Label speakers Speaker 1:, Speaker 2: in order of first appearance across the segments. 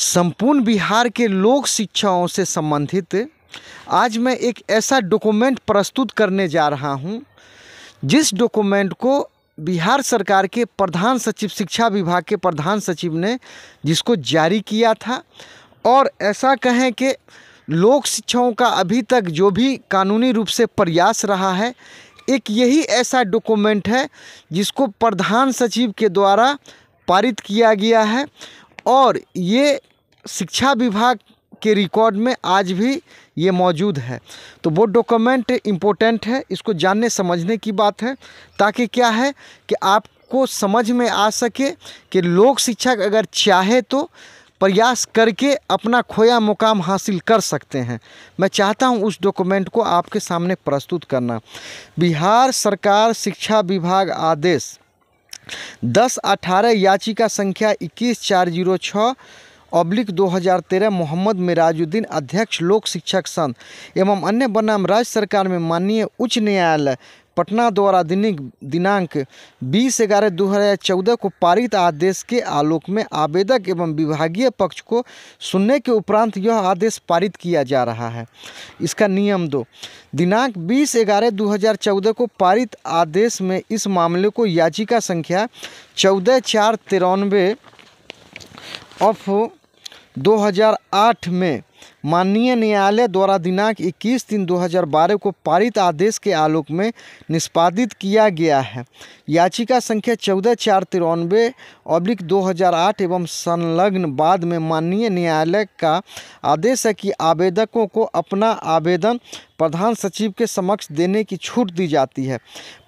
Speaker 1: संपूर्ण बिहार के लोक शिक्षाओं से संबंधित आज मैं एक ऐसा डॉक्यूमेंट प्रस्तुत करने जा रहा हूं जिस डॉक्यूमेंट को बिहार सरकार के प्रधान सचिव शिक्षा विभाग के प्रधान सचिव ने जिसको जारी किया था और ऐसा कहें कि लोक शिक्षाओं का अभी तक जो भी कानूनी रूप से प्रयास रहा है एक यही ऐसा डॉक्यूमेंट है जिसको प्रधान सचिव के द्वारा पारित किया गया है और ये शिक्षा विभाग के रिकॉर्ड में आज भी ये मौजूद है तो वो डॉक्यूमेंट इम्पोर्टेंट है इसको जानने समझने की बात है ताकि क्या है कि आपको समझ में आ सके कि लोक शिक्षक अगर चाहे तो प्रयास करके अपना खोया मुकाम हासिल कर सकते हैं मैं चाहता हूं उस डॉक्यूमेंट को आपके सामने प्रस्तुत करना बिहार सरकार शिक्षा विभाग आदेश दस अठारह याचिका संख्या इक्कीस चार जीरो छः हज़ार तेरह मोहम्मद मिराजुद्दीन अध्यक्ष लोक शिक्षक संघ एवं अन्य बनाम राज्य सरकार में माननीय उच्च न्यायालय पटना द्वारा दिनिक दिनांक बीस ग्यारह दो हज़ार चौदह को पारित आदेश के आलोक में आवेदक एवं विभागीय पक्ष को सुनने के उपरांत यह आदेश पारित किया जा रहा है इसका नियम दो दिनांक बीस ग्यारह दो हज़ार चौदह को पारित आदेश में इस मामले को याचिका संख्या चौदह चार तिरानवे ऑफ 2008 में माननीय न्यायालय द्वारा दिनांक 21 तीन 2012 को पारित आदेश के आलोक में निष्पादित किया गया है याचिका संख्या चौदह चार तिरानवे अब्लिक दो एवं संलग्न बाद में माननीय न्यायालय का आदेश है कि आवेदकों को अपना आवेदन प्रधान सचिव के समक्ष देने की छूट दी जाती है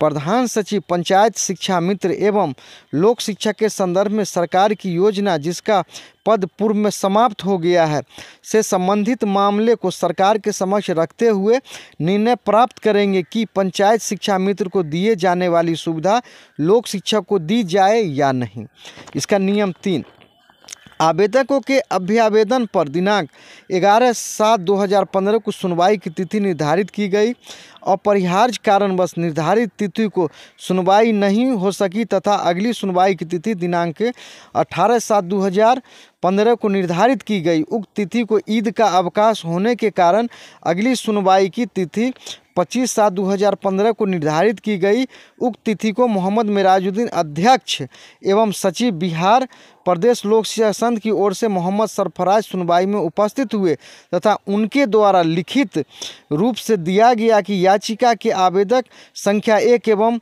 Speaker 1: प्रधान सचिव पंचायत शिक्षा मित्र एवं लोक शिक्षा के संदर्भ में सरकार की योजना जिसका पद पूर्व में समाप्त हो गया है से संबंधित मामले को सरकार के समक्ष रखते हुए निर्णय प्राप्त करेंगे कि पंचायत शिक्षा मित्र को दिए जाने वाली सुविधा लोक शिक्षा को दी जाए या नहीं इसका नियम तीन आवेदकों के अभ्यावेदन पर दिनांक 11 सात 2015 को सुनवाई की तिथि निर्धारित की गई और परिहार्य कारणवश निर्धारित तिथि को सुनवाई नहीं हो सकी तथा अगली सुनवाई की तिथि दिनांक 18 सात पंद्रह को निर्धारित की गई उक्त तिथि को ईद का अवकाश होने के कारण अगली सुनवाई की तिथि पच्चीस सात 2015 को निर्धारित की गई उक्त तिथि को मोहम्मद मिराजुद्दीन अध्यक्ष एवं सचिव बिहार प्रदेश लोक सेवा संघ की ओर से मोहम्मद सरफराज सुनवाई में उपस्थित हुए तथा उनके द्वारा लिखित रूप से दिया गया कि याचिका के आवेदक संख्या एक एवं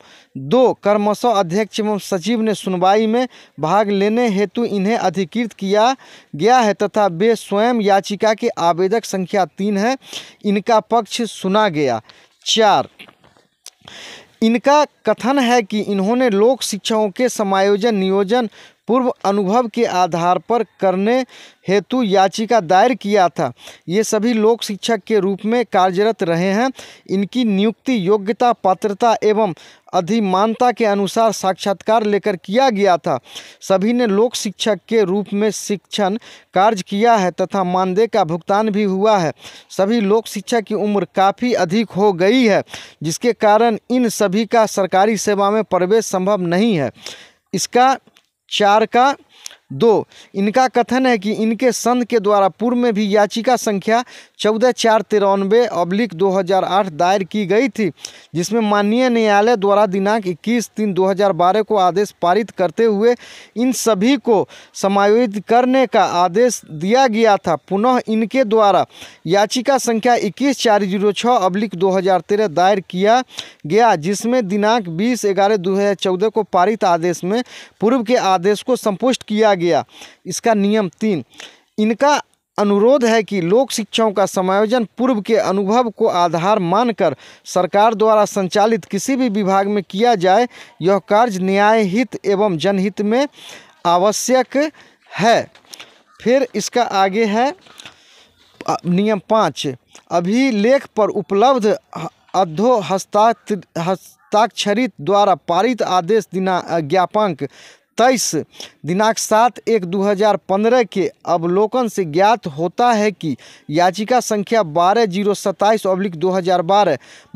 Speaker 1: दो कर्मशः अध्यक्ष एवं सचिव ने सुनवाई में भाग लेने हेतु इन्हें अधिकृत किया गया है तथा वे स्वयं याचिका के आवेदक संख्या तीन है इनका पक्ष सुना गया चार इनका कथन है कि इन्होंने लोक शिक्षाओं के समायोजन नियोजन पूर्व अनुभव के आधार पर करने हेतु याचिका दायर किया था ये सभी लोक शिक्षक के रूप में कार्यरत रहे हैं इनकी नियुक्ति योग्यता पात्रता एवं अधिमानता के अनुसार साक्षात्कार लेकर किया गया था सभी ने लोक शिक्षक के रूप में शिक्षण कार्य किया है तथा मानदेय का भुगतान भी हुआ है सभी लोक शिक्षक की उम्र काफ़ी अधिक हो गई है जिसके कारण इन सभी का सरकारी सेवा में प्रवेश संभव नहीं है इसका चार का दो इनका कथन है कि इनके संघ के द्वारा पूर्व में भी याचिका संख्या चौदह चार तिरानवे अब्लिक आठ दायर की गई थी जिसमें माननीय न्यायालय द्वारा दिनांक 21 तीन 2012 को आदेश पारित करते हुए इन सभी को समायोजित करने का आदेश दिया गया था पुनः इनके द्वारा याचिका संख्या इक्कीस चार जीरो छः अब्लिक दो दायर किया गया जिसमें दिनांक बीस ग्यारह दो को पारित आदेश में पूर्व के आदेश को संपुष्ट किया गया इसका नियम तीन इनका अनुरोध है कि लोक शिक्षाओं का समायोजन पूर्व के अनुभव को आधार मानकर सरकार द्वारा संचालित किसी भी विभाग में किया जाए यह कार्य न्याय हित एवं जनहित में आवश्यक है फिर इसका आगे है नियम पाँच अभिलेख पर उपलब्ध अधो हस्ताक्षरित द्वारा पारित आदेश दिना ज्ञापांक तेईस दिनांक सात एक 2015 के अवलोकन से ज्ञात होता है कि याचिका संख्या बारह जीरो सत्ताईस अब्लिक दो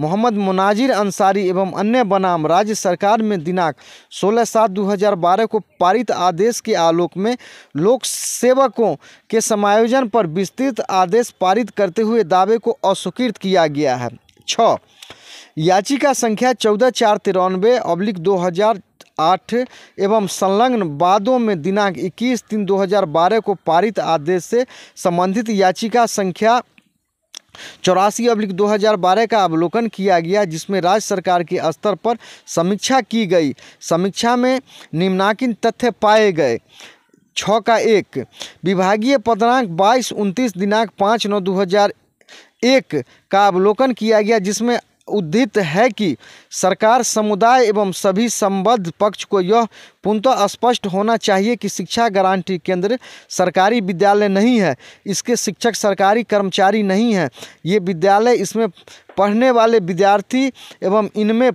Speaker 1: मोहम्मद मुनाजिर अंसारी एवं अन्य बनाम राज्य सरकार में दिनांक सोलह सात 2012 को पारित आदेश के आलोक में लोक सेवकों के समायोजन पर विस्तृत आदेश पारित करते हुए दावे को अस्वीकृत किया गया है छः याचिका संख्या चौदह चार तिरानवे अब्लिक दो हज़ार आठ एवं संलग्न वादों में दिनांक इक्कीस तीन 2012 को पारित आदेश से संबंधित याचिका संख्या चौरासी अब्लिक 2012 का अवलोकन किया गया जिसमें राज्य सरकार के स्तर पर समीक्षा की गई समीक्षा में निम्नाकिन तथ्य पाए गए छ का एक विभागीय पदनांक बाईस उनतीस दिनांक पाँच नौ दो हज़ार एक का अवलोकन किया गया जिसमें उद्धित है कि सरकार समुदाय एवं सभी संबद्ध पक्ष को यह पूर्णतः स्पष्ट होना चाहिए कि शिक्षा गारंटी केंद्र सरकारी विद्यालय नहीं है इसके शिक्षक सरकारी कर्मचारी नहीं हैं ये विद्यालय इसमें पढ़ने वाले विद्यार्थी एवं इनमें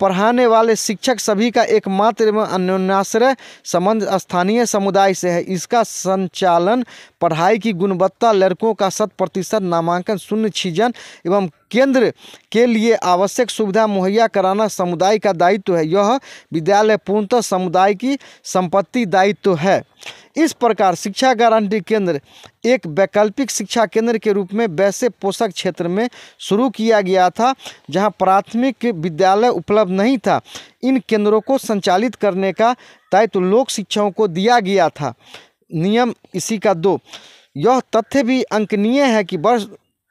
Speaker 1: पढ़ाने वाले शिक्षक सभी का एकमात्र एवं अन्योन्याश्रय संबंध स्थानीय समुदाय से है इसका संचालन पढ़ाई की गुणवत्ता लड़कों का शत प्रतिशत नामांकन शून्य छीजन एवं केंद्र के लिए आवश्यक सुविधा मुहैया कराना समुदाय का दायित्व है यह विद्यालय पूर्णतः समुदाय की संपत्ति दायित्व है इस प्रकार शिक्षा गारंटी केंद्र एक वैकल्पिक शिक्षा केंद्र के रूप में वैसे पोषक क्षेत्र में शुरू किया गया था जहां प्राथमिक विद्यालय उपलब्ध नहीं था इन केंद्रों को संचालित करने का दायित्व लोक शिक्षाओं को दिया गया था नियम इसी का दो यह तथ्य भी अंकनीय है कि वर्ष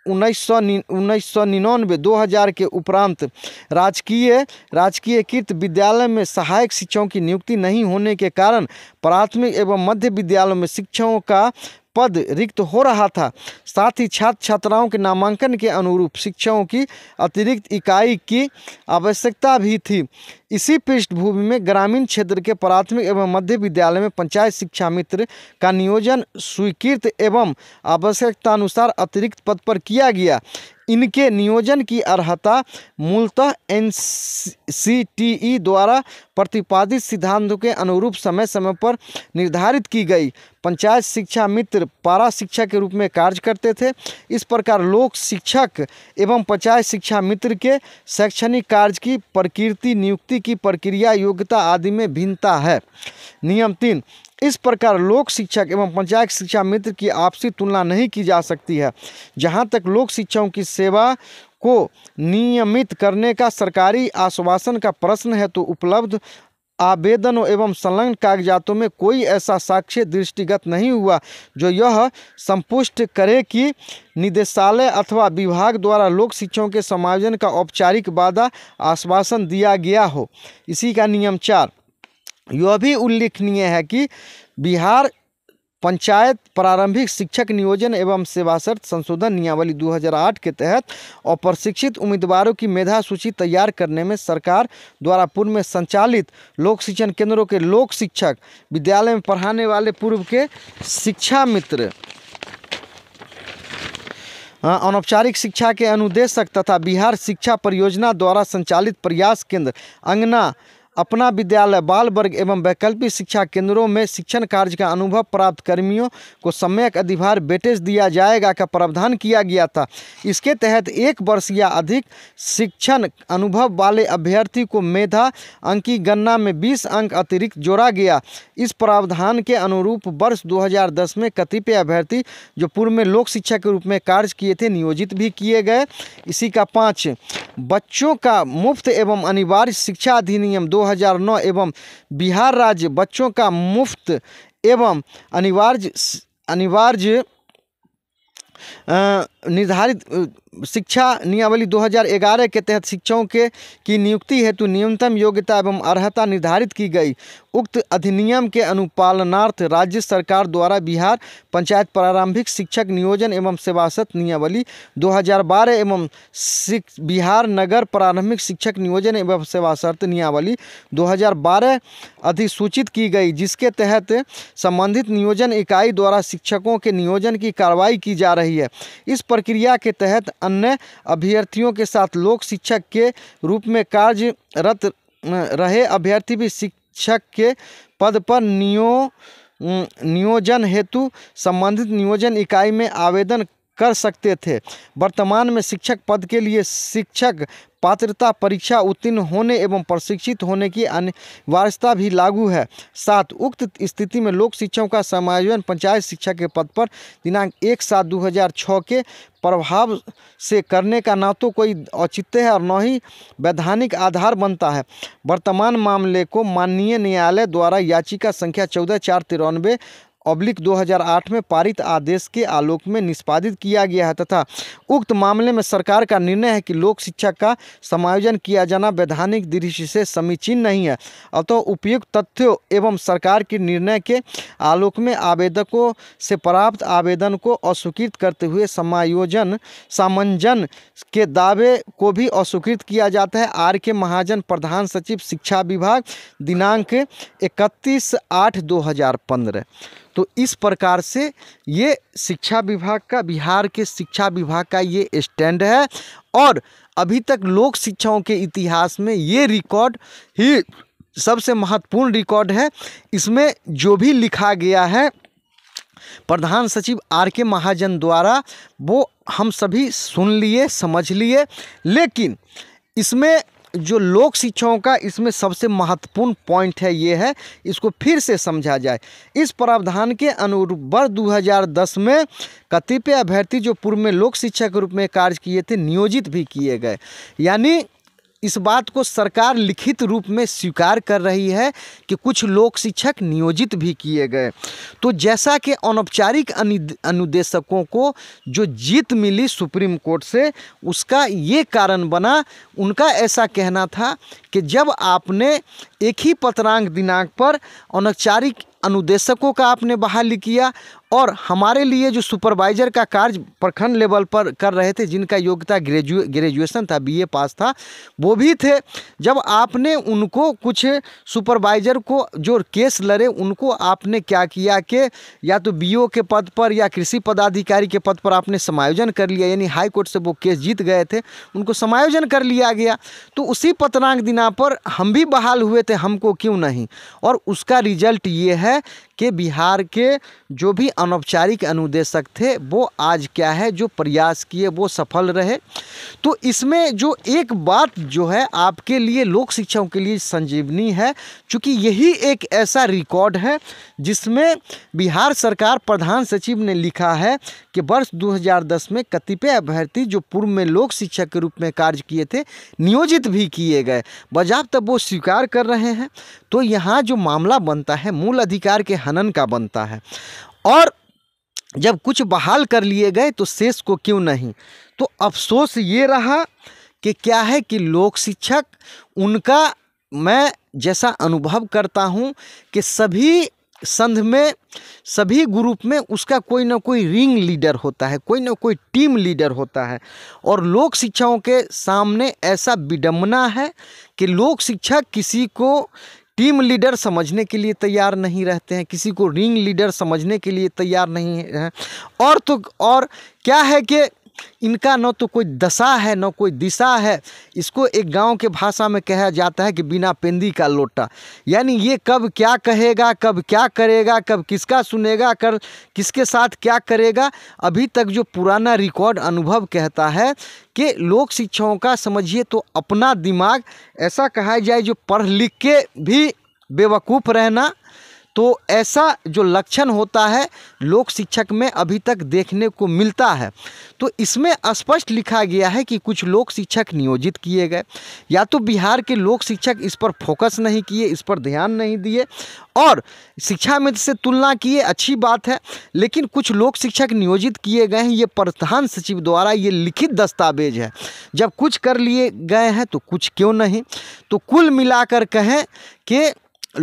Speaker 1: उन्नीस सौ उन्नीस सौ निन्यानवे दो हज़ार के उपरांत राजकीय राजकीय कृत विद्यालय में सहायक शिक्षकों की नियुक्ति नहीं होने के कारण प्राथमिक एवं मध्य विद्यालयों में शिक्षकों का पद रिक्त हो रहा था साथ ही छात्र छात्राओं के नामांकन के अनुरूप शिक्षकों की अतिरिक्त इकाई की आवश्यकता भी थी इसी पृष्ठभूमि में ग्रामीण क्षेत्र के प्राथमिक एवं मध्य विद्यालय में पंचायत शिक्षा मित्र का नियोजन स्वीकृत एवं आवश्यकतानुसार अतिरिक्त पद पर किया गया इनके नियोजन की अर्हता मूलतः एन द्वारा प्रतिपादित सिद्धांतों के अनुरूप समय समय पर निर्धारित की गई पंचायत शिक्षा मित्र पारा शिक्षा के रूप में कार्य करते थे इस प्रकार लोक शिक्षक एवं पंचायत शिक्षा मित्र के शैक्षणिक कार्य की प्रकृति नियुक्ति की प्रक्रिया योग्यता आदि में भिन्नता है नियम तीन इस प्रकार लोक शिक्षक एवं पंचायत शिक्षा मित्र की आपसी तुलना नहीं की जा सकती है जहाँ तक लोक शिक्षाओं की सेवा को नियमित करने का सरकारी आश्वासन का प्रश्न है तो उपलब्ध आवेदनों एवं संलग्न कागजातों में कोई ऐसा साक्ष्य दृष्टिगत नहीं हुआ जो यह संपुष्ट करे कि निदेशालय अथवा विभाग द्वारा लोक शिक्षाओं के समायोजन का औपचारिक वादा आश्वासन दिया गया हो इसी का नियम चार यह भी उल्लेखनीय है कि बिहार पंचायत प्रारंभिक शिक्षक नियोजन एवं शर्त संशोधन नियमावली 2008 के तहत और प्रशिक्षित उम्मीदवारों की मेधा सूची तैयार करने में सरकार द्वारा पूर्व में संचालित लोक शिक्षण केंद्रों के लोक शिक्षक विद्यालय में पढ़ाने वाले पूर्व के शिक्षा मित्र हाँ, अनौपचारिक शिक्षा के अनुदेशक तथा बिहार शिक्षा परियोजना द्वारा संचालित प्रयास केंद्र अंगना अपना विद्यालय बाल वर्ग एवं वैकल्पिक शिक्षा केंद्रों में शिक्षण कार्य का अनुभव प्राप्त कर्मियों को सम्यक अधिभार बेटेज दिया जाएगा का प्रावधान किया गया था इसके तहत एक वर्ष या अधिक शिक्षण अनुभव वाले अभ्यर्थी को मेधा अंक की गणना में बीस अंक अतिरिक्त जोड़ा गया इस प्रावधान के अनुरूप वर्ष दो में कतिपय अभ्यर्थी जो पूर्व में लोक शिक्षा के रूप में कार्य किए थे नियोजित भी किए गए इसी का पाँच बच्चों का मुफ्त एवं अनिवार्य शिक्षा अधिनियम दो 2009 एवं बिहार राज्य बच्चों का मुफ्त एवं अनिवार्य अनिवार्य निर्धारित शिक्षा नियमावली 2011 के तहत शिक्षकों के की नियुक्ति हेतु न्यूनतम योग्यता एवं अर्हता निर्धारित की गई उक्त अधिनियम के अनुपालनार्थ राज्य सरकार द्वारा बिहार पंचायत प्रारंभिक शिक्षक नियोजन एवं सेवासत नियमावली 2012 एवं बिहार नगर प्रारंभिक शिक्षक नियोजन एवं सेवासत नियमावली 2012 अधिसूचित की गई जिसके तहत संबंधित नियोजन इकाई द्वारा शिक्षकों के नियोजन की कार्रवाई की जा रही है इस प्रक्रिया के तहत अन्य अभ्यर्थियों के साथ लोक शिक्षक के रूप में कार्यरत रहे अभ्यर्थी भी शिक्षक के पद पर नियो नियोजन हेतु संबंधित नियोजन इकाई में आवेदन कर सकते थे वर्तमान में शिक्षक पद के लिए शिक्षक पात्रता परीक्षा उत्तीर्ण होने एवं प्रशिक्षित होने की अनिवार्यता भी लागू है साथ उक्त स्थिति में लोक शिक्षकों का समायोजन पंचायत शिक्षा के पद पर दिनांक एक सात दो हज़ार छः के प्रभाव से करने का ना तो कोई औचित्य है और न ही वैधानिक आधार बनता है वर्तमान मामले को माननीय न्यायालय द्वारा याचिका संख्या चौदह चार तिरानवे ऑब्लिक 2008 में पारित आदेश के आलोक में निष्पादित किया गया है तथा उक्त मामले में सरकार का निर्णय है कि लोक शिक्षा का समायोजन किया जाना वैधानिक दृष्टि से समीचीन नहीं है अतः तो उपयुक्त तथ्यों एवं सरकार के निर्णय के आलोक में आवेदकों से प्राप्त आवेदन को अस्वीकृत करते हुए समायोजन सामंजन के दावे को भी अस्वीकृत किया जाता है आर के महाजन प्रधान सचिव शिक्षा विभाग दिनांक इकतीस आठ दो हज़ार पंद्रह तो इस प्रकार से ये शिक्षा विभाग का बिहार के शिक्षा विभाग का ये स्टैंड है और अभी तक लोक शिक्षाओं के इतिहास में ये रिकॉर्ड ही सबसे महत्वपूर्ण रिकॉर्ड है इसमें जो भी लिखा गया है प्रधान सचिव आर के महाजन द्वारा वो हम सभी सुन लिए समझ लिए लेकिन इसमें जो लोक शिक्षाओं का इसमें सबसे महत्वपूर्ण पॉइंट है ये है इसको फिर से समझा जाए इस प्रावधान के अनुरूप वर्ष 2010 में कतिपय अभ्यर्थी जो पूर्व में लोक शिक्षा के रूप में कार्य किए थे नियोजित भी किए गए यानी इस बात को सरकार लिखित रूप में स्वीकार कर रही है कि कुछ लोक शिक्षक नियोजित भी किए गए तो जैसा कि अनौपचारिक अनुदेशकों को जो जीत मिली सुप्रीम कोर्ट से उसका ये कारण बना उनका ऐसा कहना था कि जब आपने एक ही पत्रांक दिनांक पर अनौपचारिक अनुदेशकों का आपने बहाली किया और हमारे लिए जो सुपरवाइज़र का कार्य प्रखंड लेवल पर कर रहे थे जिनका योग्यता ग्रेजुए ग्रेजुएसन था बीए पास था वो भी थे जब आपने उनको कुछ सुपरवाइज़र को जो केस लड़े उनको आपने क्या किया कि या तो बीओ के पद पर या कृषि पदाधिकारी के पद पर आपने समायोजन कर लिया यानी हाई कोर्ट से वो केस जीत गए थे उनको समायोजन कर लिया गया तो उसी पतनांग दिना पर हम भी बहाल हुए थे हमको क्यों नहीं और उसका रिजल्ट ये है कि बिहार के जो भी अनौपचारिक अनुदेशक थे वो आज क्या है जो प्रयास किए वो सफल रहे तो इसमें जो एक बात जो है आपके लिए लोक शिक्षाओं के लिए संजीवनी है चूँकि यही एक ऐसा रिकॉर्ड है जिसमें बिहार सरकार प्रधान सचिव ने लिखा है कि वर्ष 2010 में कतिपय अभ्यर्थी जो पूर्व में लोक शिक्षा के रूप में कार्य किए थे नियोजित भी किए गए बजाब तब वो स्वीकार कर रहे हैं तो यहाँ जो मामला बनता है मूल अधिकार के खनन का बनता है और जब कुछ बहाल कर लिए गए तो शेष को क्यों नहीं तो अफसोस ये रहा कि क्या है कि लोक शिक्षक उनका मैं जैसा अनुभव करता हूँ कि सभी संध में सभी ग्रुप में उसका कोई ना कोई रिंग लीडर होता है कोई ना कोई टीम लीडर होता है और लोक शिक्षाओं के सामने ऐसा विडम्बना है कि लोक शिक्षा किसी को टीम लीडर समझने के लिए तैयार नहीं रहते हैं किसी को रिंग लीडर समझने के लिए तैयार नहीं है और तो और क्या है कि इनका न तो कोई दशा है न कोई दिशा है इसको एक गांव के भाषा में कहा जाता है कि बिना पेंदी का लोटा यानी ये कब क्या कहेगा कब क्या करेगा कब किसका सुनेगा कर किसके साथ क्या करेगा अभी तक जो पुराना रिकॉर्ड अनुभव कहता है कि लोक शिक्षाओं का समझिए तो अपना दिमाग ऐसा कहा जाए जो पढ़ लिख के भी बेवकूफ़ रहना तो ऐसा जो लक्षण होता है लोक शिक्षक में अभी तक देखने को मिलता है तो इसमें स्पष्ट लिखा गया है कि कुछ लोक शिक्षक नियोजित किए गए या तो बिहार के लोक शिक्षक इस पर फोकस नहीं किए इस पर ध्यान नहीं दिए और शिक्षा में से तुलना किए अच्छी बात है लेकिन कुछ लोक शिक्षक नियोजित किए गए हैं ये प्रधान सचिव द्वारा ये लिखित दस्तावेज है जब कुछ कर लिए गए हैं तो कुछ क्यों नहीं तो कुल मिलाकर कहें कि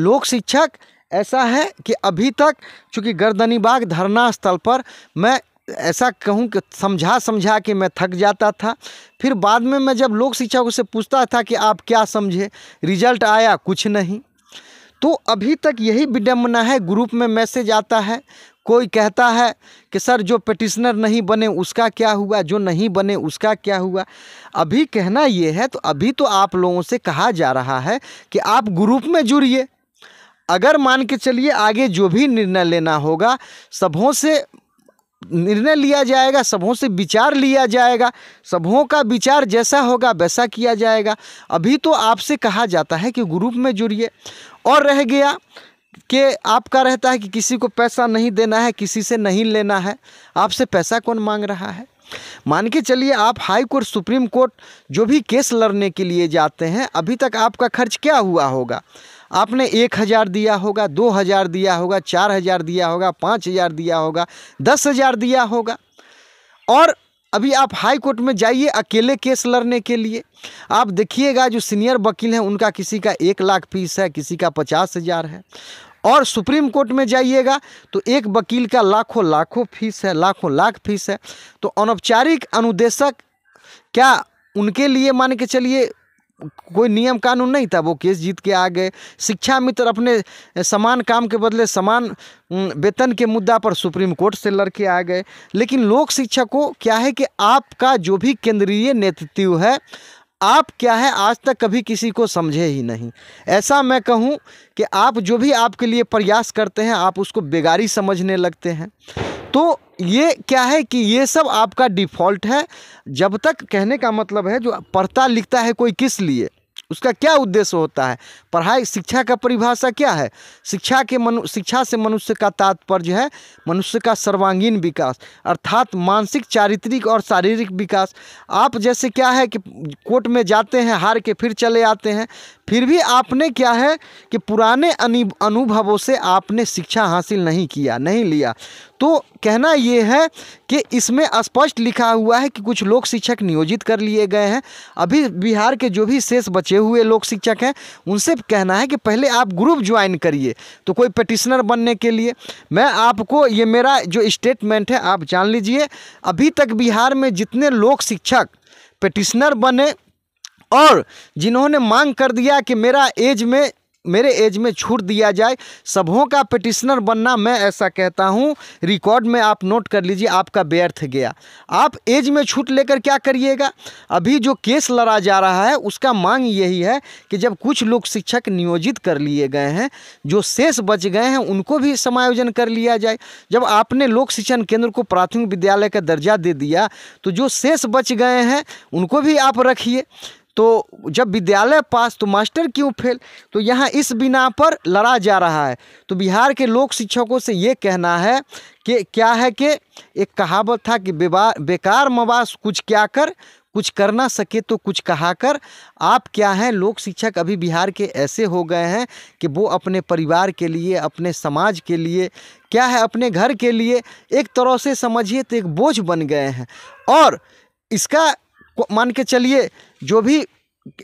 Speaker 1: लोक शिक्षक ऐसा है कि अभी तक चूँकि गर्दनीबाग धरना स्थल पर मैं ऐसा कहूँ कि समझा समझा के मैं थक जाता था फिर बाद में मैं जब लोक शिक्षकों से पूछता था कि आप क्या समझे रिजल्ट आया कुछ नहीं तो अभी तक यही विडम्बना है ग्रुप में मैसेज आता है कोई कहता है कि सर जो पटिशनर नहीं बने उसका क्या हुआ जो नहीं बने उसका क्या हुआ अभी कहना ये है तो अभी तो आप लोगों से कहा जा रहा है कि आप ग्रुप में जुड़िए अगर मान के चलिए आगे जो भी निर्णय लेना होगा सबों से निर्णय लिया जाएगा सबों से विचार लिया जाएगा सबों का विचार जैसा होगा वैसा किया जाएगा अभी तो आपसे कहा जाता है कि ग्रुप में जुड़िए और रह गया कि आपका रहता है कि किसी को पैसा नहीं देना है किसी से नहीं लेना है आपसे पैसा कौन मांग रहा है मान के चलिए आप हाई कोर्ट सुप्रीम कोर्ट जो भी केस लड़ने के लिए जाते हैं अभी तक आपका खर्च क्या हुआ होगा आपने एक हज़ार दिया होगा दो हज़ार दिया होगा चार हज़ार दिया होगा पाँच हज़ार दिया होगा दस हज़ार दिया होगा और अभी आप हाई कोर्ट में जाइए अकेले केस लड़ने के लिए आप देखिएगा जो सीनियर वकील हैं उनका किसी का एक लाख फीस है किसी का पचास हज़ार है और सुप्रीम कोर्ट में जाइएगा तो एक वकील का लाखों लाखों फीस है लाखों लाख फीस है तो अनौपचारिक अनुदेशक क्या उनके लिए मान के चलिए कोई नियम कानून नहीं था वो केस जीत के आ गए शिक्षा मित्र अपने समान काम के बदले समान वेतन के मुद्दा पर सुप्रीम कोर्ट से लड़के आ गए लेकिन लोक शिक्षा को क्या है कि आपका जो भी केंद्रीय नेतृत्व है आप क्या है आज तक कभी किसी को समझे ही नहीं ऐसा मैं कहूँ कि आप जो भी आपके लिए प्रयास करते हैं आप उसको बेगारी समझने लगते हैं तो ये क्या है कि ये सब आपका डिफ़ॉल्ट है जब तक कहने का मतलब है जो पढ़ता लिखता है कोई किस लिए उसका क्या उद्देश्य होता है पढ़ाई शिक्षा का परिभाषा क्या है शिक्षा के मनु शिक्षा से मनुष्य का तात्पर्य है मनुष्य का सर्वांगीण विकास अर्थात मानसिक चारित्रिक और शारीरिक विकास आप जैसे क्या है कि कोर्ट में जाते हैं हार के फिर चले आते हैं फिर भी आपने क्या है कि पुराने अनुभवों से आपने शिक्षा हासिल नहीं किया नहीं लिया तो कहना ये है कि इसमें स्पष्ट लिखा हुआ है कि कुछ लोक शिक्षक नियोजित कर लिए गए हैं अभी बिहार के जो भी शेष बचे हुए लोक शिक्षक हैं उनसे कहना है कि पहले आप ग्रुप ज्वाइन करिए तो कोई पटिशनर बनने के लिए मैं आपको ये मेरा जो स्टेटमेंट है आप जान लीजिए अभी तक बिहार में जितने लोक शिक्षक पटिशनर बने और जिन्होंने मांग कर दिया कि मेरा एज में मेरे एज में छूट दिया जाए सबों का पिटिशनर बनना मैं ऐसा कहता हूँ रिकॉर्ड में आप नोट कर लीजिए आपका व्यर्थ गया आप एज में छूट लेकर क्या करिएगा अभी जो केस लड़ा जा रहा है उसका मांग यही है कि जब कुछ लोग शिक्षक नियोजित कर लिए गए हैं जो शेष बच गए हैं उनको भी समायोजन कर लिया जाए जब आपने लोक शिक्षण केंद्र को प्राथमिक विद्यालय का दर्जा दे दिया तो जो शेष बच गए हैं उनको भी आप रखिए तो जब विद्यालय पास तो मास्टर क्यों फेल तो यहाँ इस बिना पर लड़ा जा रहा है तो बिहार के लोक शिक्षकों से ये कहना है कि क्या है कि एक कहावत था कि बेकार मवास कुछ क्या कर कुछ करना सके तो कुछ कहा कर आप क्या हैं लोक शिक्षक अभी बिहार के ऐसे हो गए हैं कि वो अपने परिवार के लिए अपने समाज के लिए क्या है अपने घर के लिए एक तरह से समझिए तो एक बोझ बन गए हैं और इसका मान के चलिए जो भी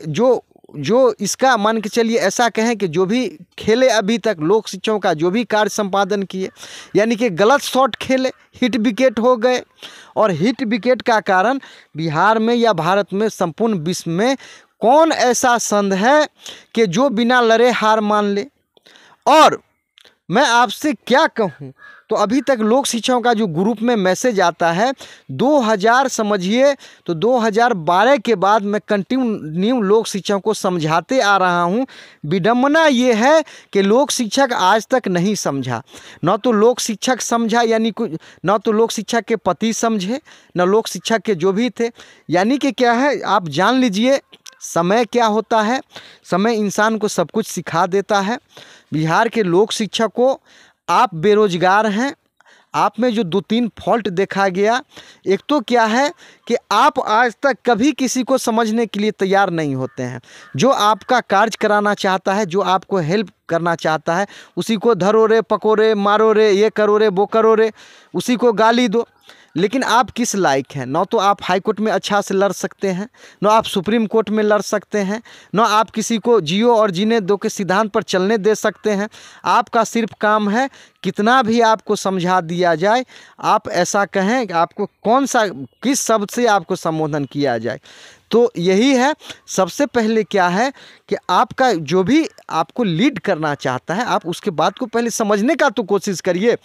Speaker 1: जो जो इसका मान के चलिए ऐसा कहें कि जो भी खेले अभी तक लोक शिक्षकों का जो भी कार्य संपादन किए यानी कि गलत शॉट खेले हिट विकेट हो गए और हिट विकेट का कारण बिहार में या भारत में संपूर्ण विश्व में कौन ऐसा संध है कि जो बिना लड़े हार मान ले और मैं आपसे क्या कहूँ तो अभी तक लोक शिक्षाओं का जो ग्रुप में मैसेज आता है 2000 समझिए तो 2012 के बाद मैं कंटिन्यू लोक शिक्षाओं को समझाते आ रहा हूँ विडम्बना ये है कि लोक शिक्षक आज तक नहीं समझा न तो लोक शिक्षक समझा यानी कुछ न तो लोक शिक्षा के पति समझे न लोक शिक्षक के जो भी थे यानी कि क्या है आप जान लीजिए समय क्या होता है समय इंसान को सब कुछ सिखा देता है बिहार के लोक शिक्षक को आप बेरोज़गार हैं आप में जो दो तीन फॉल्ट देखा गया एक तो क्या है कि आप आज तक कभी किसी को समझने के लिए तैयार नहीं होते हैं जो आपका कार्य कराना चाहता है जो आपको हेल्प करना चाहता है उसी को धरो रे पको रे मारो रे ये करो रे वो करो रे उसी को गाली दो लेकिन आप किस लायक हैं ना तो आप हाई कोर्ट में अच्छा से लड़ सकते हैं ना आप सुप्रीम कोर्ट में लड़ सकते हैं ना आप किसी को जियो और जीने दो के सिद्धांत पर चलने दे सकते हैं आपका सिर्फ काम है कितना भी आपको समझा दिया जाए आप ऐसा कहें कि आपको कौन सा किस शब्द से आपको संबोधन किया जाए तो यही है सबसे पहले क्या है कि आपका जो भी आपको लीड करना चाहता है आप उसके बात को पहले समझने का तो कोशिश करिए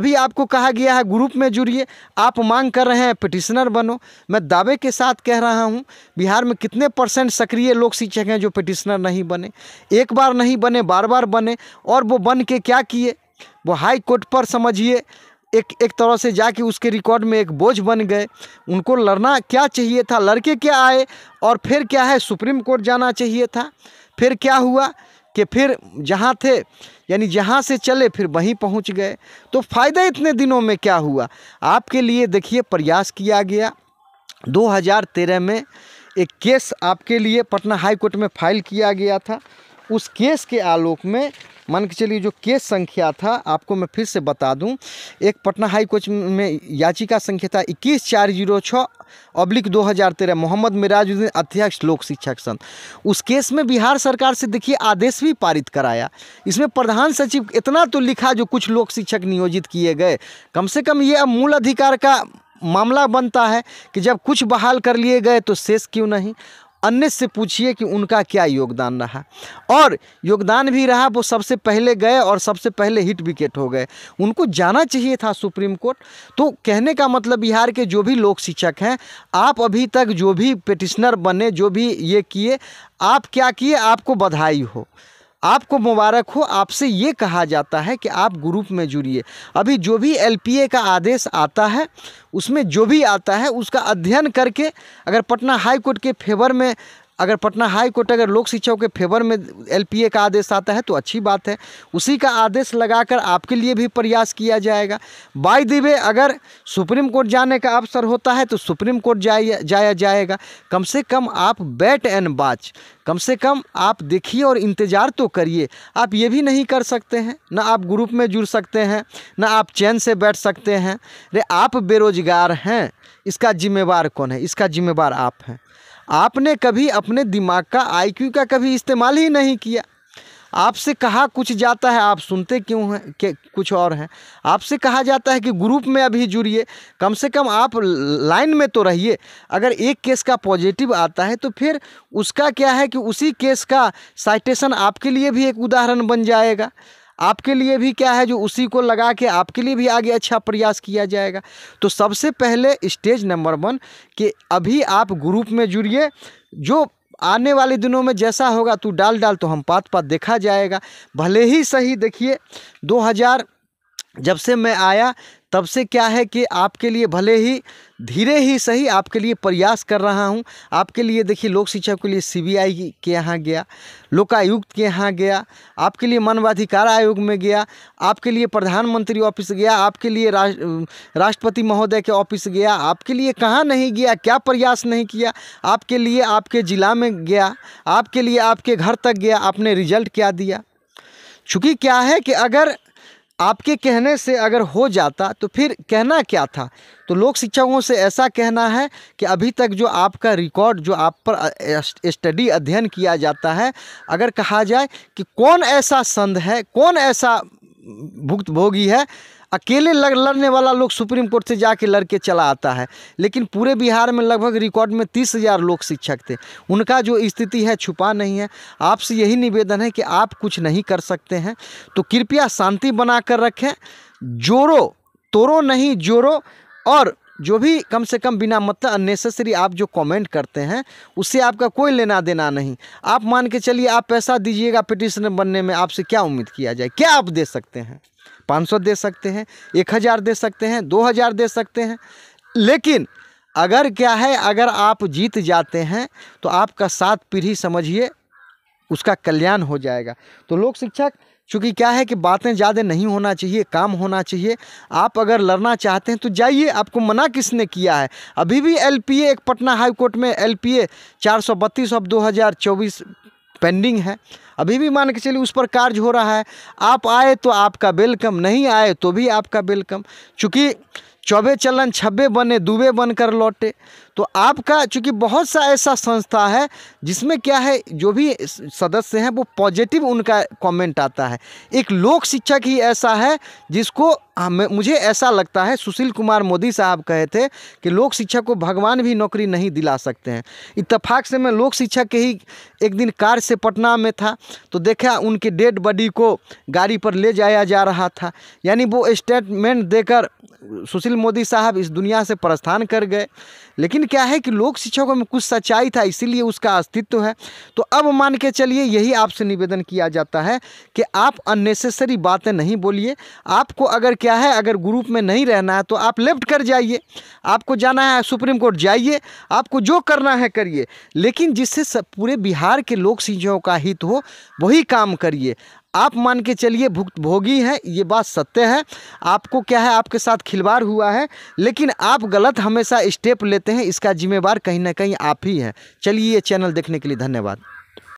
Speaker 1: अभी आपको कहा गया है ग्रुप में जुड़िए आप मांग कर रहे हैं पिटिशनर बनो मैं दावे के साथ कह रहा हूँ बिहार में कितने परसेंट सक्रिय लोक शिक्षक हैं जो पिटिशनर नहीं बने एक बार नहीं बने बार बार बने और वो बन के क्या किए वो हाई कोर्ट पर समझिए एक एक तरह से जाके उसके रिकॉर्ड में एक बोझ बन गए उनको लड़ना क्या चाहिए था लड़के क्या आए और फिर क्या है सुप्रीम कोर्ट जाना चाहिए था फिर क्या हुआ कि फिर जहाँ थे यानी जहाँ से चले फिर वहीं पहुँच गए तो फ़ायदा इतने दिनों में क्या हुआ आपके लिए देखिए प्रयास किया गया 2013 में एक केस आपके लिए पटना हाई कोर्ट में फाइल किया गया था उस केस के आलोक में मान के चलिए जो केस संख्या था आपको मैं फिर से बता दूं एक पटना हाई कोर्ट में याचिका संख्या था इक्कीस चार जीरो छः अब्लिक दो हज़ार तेरह मोहम्मद मिराजुद्दीन अध्यक्ष लोक शिक्षक संघ उस केस में बिहार सरकार से देखिए आदेश भी पारित कराया इसमें प्रधान सचिव इतना तो लिखा जो कुछ लोक शिक्षक नियोजित किए गए कम से कम ये अब मूल अधिकार का मामला बनता है कि जब कुछ बहाल कर लिए गए तो शेष क्यों नहीं अन्य से पूछिए कि उनका क्या योगदान रहा और योगदान भी रहा वो सबसे पहले गए और सबसे पहले हिट विकेट हो गए उनको जाना चाहिए था सुप्रीम कोर्ट तो कहने का मतलब बिहार के जो भी लोक शिक्षक हैं आप अभी तक जो भी पिटिशनर बने जो भी ये किए आप क्या किए आपको बधाई हो आपको मुबारक हो आपसे ये कहा जाता है कि आप ग्रुप में जुड़िए अभी जो भी एलपीए का आदेश आता है उसमें जो भी आता है उसका अध्ययन करके अगर पटना हाई कोर्ट के फेवर में अगर पटना हाई कोर्ट अगर लोक शिक्षकों के फेवर में एलपीए का आदेश आता है तो अच्छी बात है उसी का आदेश लगाकर आपके लिए भी प्रयास किया जाएगा बाई दिवे अगर सुप्रीम कोर्ट जाने का अवसर होता है तो सुप्रीम कोर्ट जाया जाया जाएगा कम से कम आप बैट एंड बाच कम से कम आप देखिए और इंतज़ार तो करिए आप ये भी नहीं कर सकते हैं ना आप ग्रुप में जुड़ सकते हैं ना आप चैन से बैठ सकते हैं अरे आप बेरोजगार हैं इसका जिम्मेवार कौन है इसका जिम्मेवार आप हैं आपने कभी अपने दिमाग का आईक्यू का कभी इस्तेमाल ही नहीं किया आपसे कहा कुछ जाता है आप सुनते क्यों हैं के कुछ और हैं आपसे कहा जाता है कि ग्रुप में अभी जुड़िए कम से कम आप लाइन में तो रहिए अगर एक केस का पॉजिटिव आता है तो फिर उसका क्या है कि उसी केस का साइटेशन आपके लिए भी एक उदाहरण बन जाएगा आपके लिए भी क्या है जो उसी को लगा के आपके लिए भी आगे अच्छा प्रयास किया जाएगा तो सबसे पहले स्टेज नंबर वन कि अभी आप ग्रुप में जुड़िए जो आने वाले दिनों में जैसा होगा तू डाल डाल तो हम पात पात देखा जाएगा भले ही सही देखिए 2000 जब से मैं आया तब से क्या है कि आपके लिए भले ही धीरे ही सही आपके लिए प्रयास कर रहा हूँ आपके लिए देखिए लोक शिक्षा के लिए सीबीआई के यहाँ गया लोकायुक्त के यहाँ गया आपके लिए मानवाधिकार आयोग में गया आपके लिए प्रधानमंत्री ऑफिस गया आपके लिए राष्ट्रपति महोदय के ऑफिस गया आपके लिए कहाँ नहीं गया क्या प्रयास नहीं किया आपके लिए आपके ज़िला में गया आपके लिए आपके घर तक गया आपने रिजल्ट क्या दिया चूँकि क्या है कि अगर आपके कहने से अगर हो जाता तो फिर कहना क्या था तो लोक शिक्षकों से ऐसा कहना है कि अभी तक जो आपका रिकॉर्ड जो आप पर स्टडी अध्ययन किया जाता है अगर कहा जाए कि कौन ऐसा संध है कौन ऐसा भुक्तभोगी है अकेले लग लड़ने वाला लोग सुप्रीम कोर्ट से जाके लड़ के चला आता है लेकिन पूरे बिहार में लगभग रिकॉर्ड में तीस हज़ार लोग शिक्षक थे उनका जो स्थिति है छुपा नहीं है आपसे यही निवेदन है कि आप कुछ नहीं कर सकते हैं तो कृपया शांति बना कर रखें जोरो तोड़ो नहीं जोरो और जो भी कम से कम बिना मतलब अननेसेसरी आप जो कमेंट करते हैं उससे आपका कोई लेना देना नहीं आप मान के चलिए आप पैसा दीजिएगा पिटिशनर बनने में आपसे क्या उम्मीद किया जाए क्या आप दे सकते हैं पाँच सौ दे सकते हैं एक हज़ार दे सकते हैं दो हज़ार दे सकते हैं लेकिन अगर क्या है अगर आप जीत जाते हैं तो आपका सात पीढ़ी समझिए उसका कल्याण हो जाएगा तो लोक शिक्षक चूँकि क्या है कि बातें ज़्यादा नहीं होना चाहिए काम होना चाहिए आप अगर लड़ना चाहते हैं तो जाइए आपको मना किसने किया है अभी भी एलपीए एक पटना हाई कोर्ट में एलपीए बत्तीस अब चौबीस पेंडिंग है अभी भी मान के चलिए उस पर कार्य हो रहा है आप आए तो आपका वेलकम नहीं आए तो भी आपका वेलकम चूँकि चौबे चलन छब्बे बने दुबे बनकर लौटे तो आपका चूँकि बहुत सा ऐसा संस्था है जिसमें क्या है जो भी सदस्य हैं वो पॉजिटिव उनका कमेंट आता है एक लोक शिक्षक ही ऐसा है जिसको हमें हाँ, मुझे ऐसा लगता है सुशील कुमार मोदी साहब कहे थे कि लोक शिक्षा को भगवान भी नौकरी नहीं दिला सकते हैं इतफाक़ से मैं लोक शिक्षा के ही एक दिन कार से पटना में था तो देखा उनके डेड बॉडी को गाड़ी पर ले जाया जा रहा था यानी वो स्टेटमेंट देकर सुशील मोदी साहब इस दुनिया से प्रस्थान कर गए लेकिन लेकिन क्या है कि लोक शिक्षकों में कुछ सच्चाई था इसीलिए उसका अस्तित्व है तो अब मान के चलिए यही आपसे निवेदन किया जाता है कि आप अननेसेसरी बातें नहीं बोलिए आपको अगर क्या है अगर ग्रुप में नहीं रहना है तो आप लेफ्ट कर जाइए आपको जाना है सुप्रीम कोर्ट जाइए आपको जो करना है करिए लेकिन जिससे पूरे बिहार के लोक शिक्षकों का हित हो वही काम करिए आप मान के चलिए भोगी हैं ये बात सत्य है आपको क्या है आपके साथ खिलवाड़ हुआ है लेकिन आप गलत हमेशा स्टेप लेते हैं इसका जिम्मेवार कहीं ना कहीं आप ही हैं चलिए ये चैनल देखने के लिए धन्यवाद